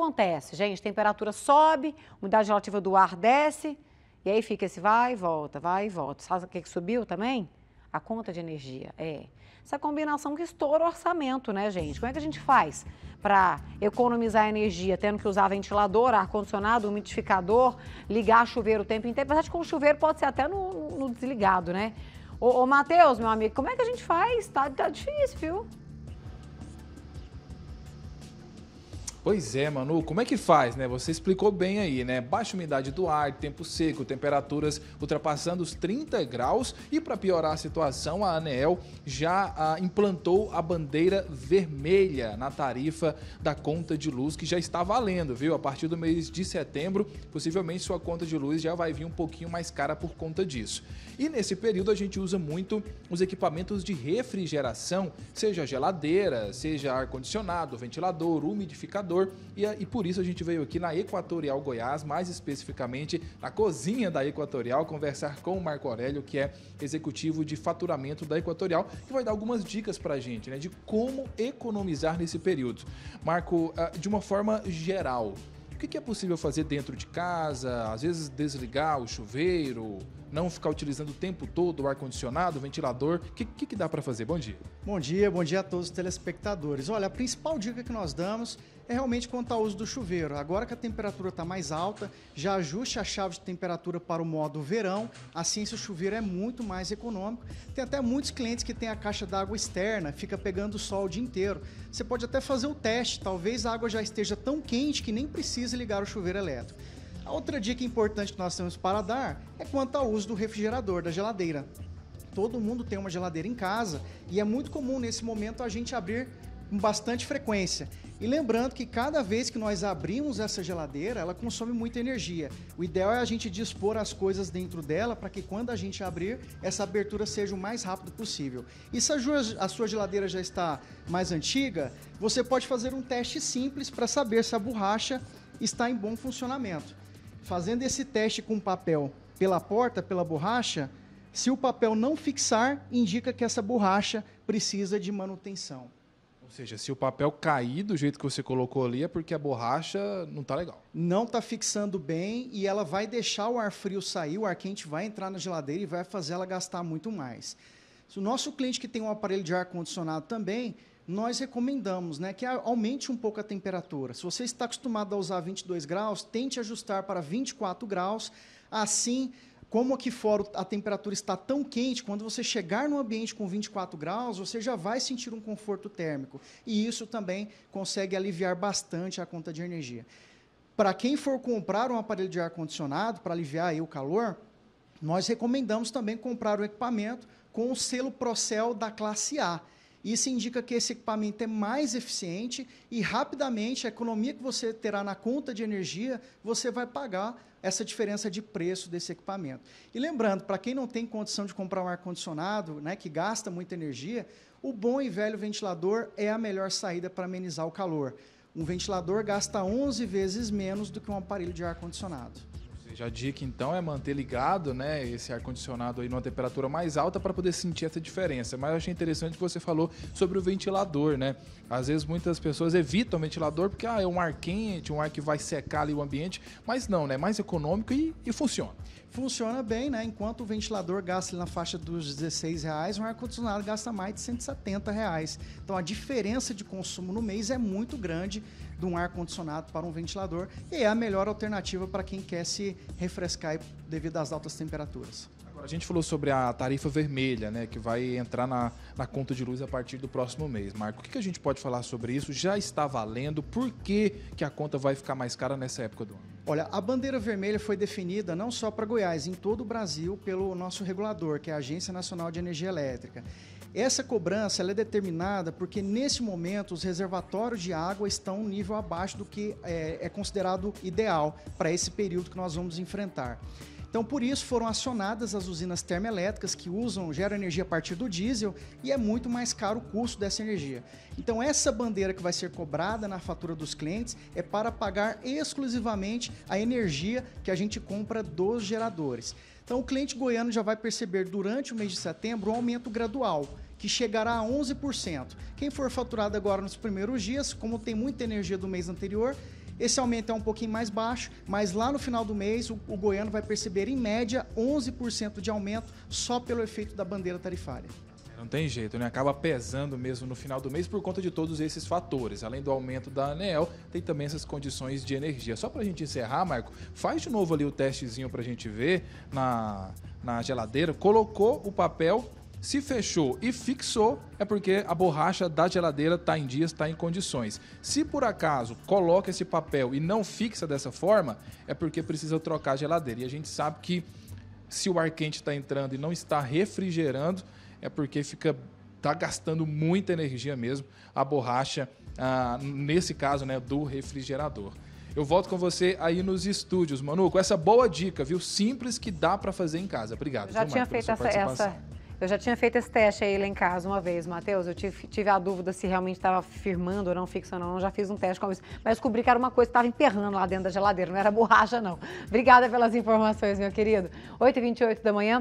acontece, gente? Temperatura sobe, umidade relativa do ar desce, e aí fica esse vai e volta, vai e volta. Sabe o que, que subiu também? A conta de energia, é. Essa combinação que estoura o orçamento, né, gente? Como é que a gente faz para economizar energia, tendo que usar ventilador, ar-condicionado, umidificador, ligar chuveiro o tempo inteiro? Apesar de que o chuveiro pode ser até no, no desligado, né? Ô, ô Matheus, meu amigo, como é que a gente faz? Tá, tá difícil, viu? Pois é, Manu, como é que faz, né? Você explicou bem aí, né? Baixa umidade do ar, tempo seco, temperaturas ultrapassando os 30 graus e para piorar a situação, a Anel já ah, implantou a bandeira vermelha na tarifa da conta de luz que já está valendo, viu? A partir do mês de setembro, possivelmente sua conta de luz já vai vir um pouquinho mais cara por conta disso. E nesse período a gente usa muito os equipamentos de refrigeração, seja geladeira, seja ar condicionado, ventilador, umidificador e, e por isso a gente veio aqui na Equatorial Goiás, mais especificamente na cozinha da Equatorial, conversar com o Marco Aurélio, que é executivo de faturamento da Equatorial, que vai dar algumas dicas para a gente né, de como economizar nesse período. Marco, ah, de uma forma geral, o que é possível fazer dentro de casa? Às vezes desligar o chuveiro, não ficar utilizando o tempo todo o ar-condicionado, o ventilador? O que, que, que dá para fazer? Bom dia. Bom dia, bom dia a todos os telespectadores. Olha, a principal dica que nós damos é realmente quanto ao uso do chuveiro. Agora que a temperatura está mais alta, já ajuste a chave de temperatura para o modo verão, assim se o chuveiro é muito mais econômico. Tem até muitos clientes que têm a caixa d'água externa, fica pegando o sol o dia inteiro. Você pode até fazer o teste, talvez a água já esteja tão quente que nem precise ligar o chuveiro elétrico. Outra dica importante que nós temos para dar é quanto ao uso do refrigerador, da geladeira. Todo mundo tem uma geladeira em casa e é muito comum nesse momento a gente abrir com bastante frequência. E lembrando que cada vez que nós abrimos essa geladeira, ela consome muita energia. O ideal é a gente dispor as coisas dentro dela para que quando a gente abrir, essa abertura seja o mais rápido possível. E se a sua geladeira já está mais antiga, você pode fazer um teste simples para saber se a borracha está em bom funcionamento fazendo esse teste com papel pela porta, pela borracha, se o papel não fixar, indica que essa borracha precisa de manutenção. Ou seja, se o papel cair do jeito que você colocou ali, é porque a borracha não está legal. Não está fixando bem e ela vai deixar o ar frio sair, o ar quente vai entrar na geladeira e vai fazer ela gastar muito mais. O nosso cliente que tem um aparelho de ar-condicionado também, nós recomendamos né, que aumente um pouco a temperatura. Se você está acostumado a usar 22 graus, tente ajustar para 24 graus. Assim, como aqui fora a temperatura está tão quente, quando você chegar no ambiente com 24 graus, você já vai sentir um conforto térmico. E isso também consegue aliviar bastante a conta de energia. Para quem for comprar um aparelho de ar-condicionado para aliviar o calor, nós recomendamos também comprar o equipamento com o selo Procel da classe A. Isso indica que esse equipamento é mais eficiente e rapidamente a economia que você terá na conta de energia, você vai pagar essa diferença de preço desse equipamento. E lembrando, para quem não tem condição de comprar um ar-condicionado, né, que gasta muita energia, o bom e velho ventilador é a melhor saída para amenizar o calor. Um ventilador gasta 11 vezes menos do que um aparelho de ar-condicionado seja, a dica então é manter ligado, né, esse ar condicionado aí numa temperatura mais alta para poder sentir essa diferença. Mas eu achei interessante que você falou sobre o ventilador, né? Às vezes muitas pessoas evitam o ventilador porque ah, é um ar quente, um ar que vai secar ali o ambiente, mas não, né? É mais econômico e, e funciona. Funciona bem, né? Enquanto o ventilador gasta na faixa dos 16 reais, um ar condicionado gasta mais de 170 reais. Então a diferença de consumo no mês é muito grande de um ar-condicionado para um ventilador e é a melhor alternativa para quem quer se refrescar devido às altas temperaturas a gente falou sobre a tarifa vermelha, né, que vai entrar na, na conta de luz a partir do próximo mês. Marco, o que, que a gente pode falar sobre isso? Já está valendo? Por que, que a conta vai ficar mais cara nessa época do ano? Olha, a bandeira vermelha foi definida não só para Goiás, em todo o Brasil, pelo nosso regulador, que é a Agência Nacional de Energia Elétrica. Essa cobrança é determinada porque, nesse momento, os reservatórios de água estão um nível abaixo do que é, é considerado ideal para esse período que nós vamos enfrentar. Então, por isso foram acionadas as usinas termoelétricas que usam, geram energia a partir do diesel e é muito mais caro o custo dessa energia. Então, essa bandeira que vai ser cobrada na fatura dos clientes é para pagar exclusivamente a energia que a gente compra dos geradores. Então, o cliente goiano já vai perceber durante o mês de setembro um aumento gradual que chegará a 11%. Quem for faturado agora nos primeiros dias, como tem muita energia do mês anterior, esse aumento é um pouquinho mais baixo, mas lá no final do mês o, o goiano vai perceber em média 11% de aumento só pelo efeito da bandeira tarifária. Não tem jeito, né? Acaba pesando mesmo no final do mês por conta de todos esses fatores. Além do aumento da ANEL, tem também essas condições de energia. Só para a gente encerrar, Marco, faz de novo ali o testezinho para a gente ver na, na geladeira. Colocou o papel se fechou e fixou, é porque a borracha da geladeira está em dias, está em condições. Se por acaso coloca esse papel e não fixa dessa forma, é porque precisa trocar a geladeira. E a gente sabe que se o ar quente está entrando e não está refrigerando, é porque fica está gastando muita energia mesmo a borracha, ah, nesse caso, né, do refrigerador. Eu volto com você aí nos estúdios, Manu, com essa boa dica, viu? Simples que dá para fazer em casa. Obrigado. Eu já tinha feito essa, essa, eu já tinha feito esse teste aí lá em casa uma vez, Matheus. Eu tive, tive a dúvida se realmente estava firmando ou não, fixando ou não. Já fiz um teste com isso. Mas descobri que era uma coisa que estava emperrando lá dentro da geladeira. Não era borracha, não. Obrigada pelas informações, meu querido. 8h28 da manhã.